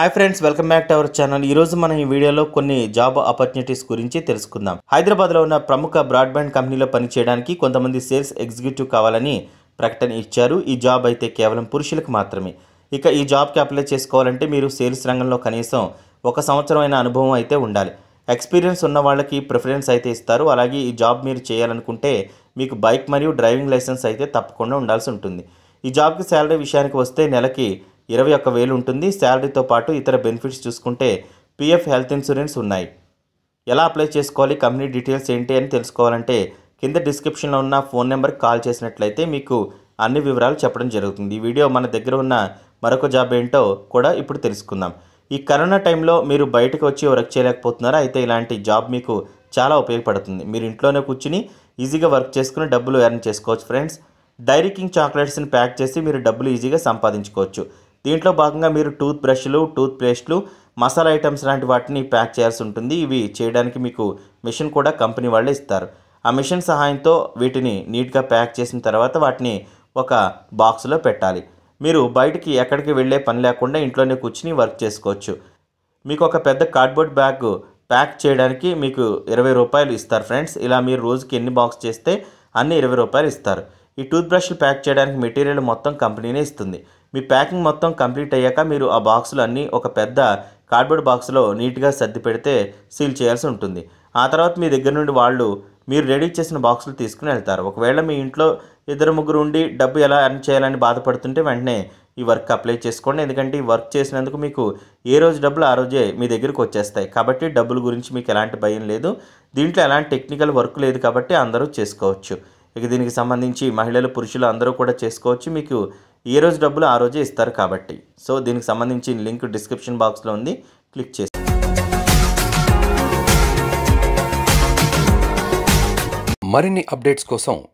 hi friends welcome back to our channel ఈ రోజు మనం ఈ వీడియోలో కొన్ని జాబ్ ఆపర్చునిటీస్ గురించి తెలుసుకుందాం హైదరాబాద్లో ఉన్న ప్రముఖ బ్రాడ్బ్యాండ్ కంపెనీలో పనిచేయడానికి కొంతమంది సేల్స్ ఎగ్జిక్యూటివ్ కావాలని ప్రకటన ఇచ్చారు ఈ జాబ్ అయితే కేవలం పురుషులకు మాత్రమే ఇక ఈ జాబ్కి అప్లై చేసుకోవాలంటే మీరు సేల్స్ రంగంలో కనీసం ఒక సంవత్సరమైన అనుభవం అయితే ఉండాలి ఎక్స్పీరియన్స్ ఉన్న వాళ్ళకి ప్రిఫరెన్స్ అయితే ఇస్తారు అలాగే ఈ జాబ్ మీరు చేయాలనుకుంటే మీకు బైక్ మరియు డ్రైవింగ్ లైసెన్స్ అయితే తప్పకుండా ఉండాల్సి ఉంటుంది ఈ జాబ్కి శాలరీ విషయానికి వస్తే నెలకి ఇరవై ఒక్క వేలు ఉంటుంది శాలరీతో పాటు ఇతర బెనిఫిట్స్ చూసుకుంటే పీఎఫ్ హెల్త్ ఇన్సూరెన్స్ ఉన్నాయి ఎలా అప్లై చేసుకోవాలి కంపెనీ డీటెయిల్స్ ఏంటి అని తెలుసుకోవాలంటే కింద డిస్క్రిప్షన్లో ఉన్న ఫోన్ నెంబర్కి కాల్ చేసినట్లయితే మీకు అన్ని వివరాలు చెప్పడం జరుగుతుంది ఈ వీడియో మన దగ్గర ఉన్న మరొక జాబ్ ఏంటో కూడా ఇప్పుడు తెలుసుకుందాం ఈ కరోనా టైంలో మీరు బయటకు వచ్చి వర్క్ చేయలేకపోతున్నారా అయితే ఇలాంటి జాబ్ మీకు చాలా ఉపయోగపడుతుంది మీరు ఇంట్లోనే కూర్చుని ఈజీగా వర్క్ చేసుకుని డబ్బులు ఎర్న్ చేసుకోవచ్చు ఫ్రెండ్స్ డైరీ కింగ్ చాక్లెట్స్ని ప్యాక్ చేసి మీరు డబ్బులు ఈజీగా సంపాదించుకోవచ్చు దీంట్లో భాగంగా మీరు టూత్ బ్రష్లు టూత్ పేస్ట్లు మసాలా ఐటమ్స్ లాంటి వాటిని ప్యాక్ చేయాల్సి ఉంటుంది ఇవి చేయడానికి మీకు మిషన్ కూడా కంపెనీ వాళ్ళే ఇస్తారు ఆ మిషన్ సహాయంతో వీటిని నీట్గా ప్యాక్ చేసిన తర్వాత వాటిని ఒక బాక్స్లో పెట్టాలి మీరు బయటికి ఎక్కడికి వెళ్ళే పని లేకుండా ఇంట్లోనే కూర్చుని వర్క్ చేసుకోవచ్చు మీకు ఒక పెద్ద కార్డ్బోర్డ్ బ్యాగ్ ప్యాక్ చేయడానికి మీకు ఇరవై రూపాయలు ఇస్తారు ఫ్రెండ్స్ ఇలా మీరు రోజుకి ఎన్ని బాక్స్ చేస్తే అన్ని ఇరవై రూపాయలు ఇస్తారు ఈ టూత్ బ్రష్లు ప్యాక్ చేయడానికి మెటీరియల్ మొత్తం కంపెనీనే ఇస్తుంది మీ ప్యాకింగ్ మొత్తం కంప్లీట్ అయ్యాక మీరు ఆ బాక్సులు అన్నీ ఒక పెద్ద కార్డ్బోర్డ్ బాక్స్లో నీట్గా సర్ది పెడితే సీల్ చేయాల్సి ఉంటుంది ఆ తర్వాత మీ దగ్గర నుండి వాళ్ళు మీరు రెడీ చేసిన బాక్సులు తీసుకుని వెళ్తారు ఒకవేళ మీ ఇంట్లో ఇద్దరు ముగ్గురు ఉండి డబ్బు ఎలా అర్న్ చేయాలని బాధపడుతుంటే వెంటనే ఈ వర్క్ అప్లై చేసుకోండి ఎందుకంటే ఈ వర్క్ చేసినందుకు మీకు ఏ రోజు డబ్బులు ఆ రోజే మీ దగ్గరికి వచ్చేస్తాయి కాబట్టి డబ్బుల గురించి మీకు ఎలాంటి భయం లేదు దీంట్లో ఎలాంటి టెక్నికల్ వర్క్ లేదు కాబట్టి అందరూ చేసుకోవచ్చు ఇక దీనికి సంబంధించి మహిళలు పురుషులు అందరూ కూడా చేసుకోవచ్చు మీకు ఈ రోజు డబ్బులు ఆ రోజే ఇస్తారు కాబట్టి సో దీనికి సంబంధించి లింక్ డిస్క్రిప్షన్ బాక్స్లో ఉంది క్లిక్ చేసి మరిన్ని అప్డేట్స్ కోసం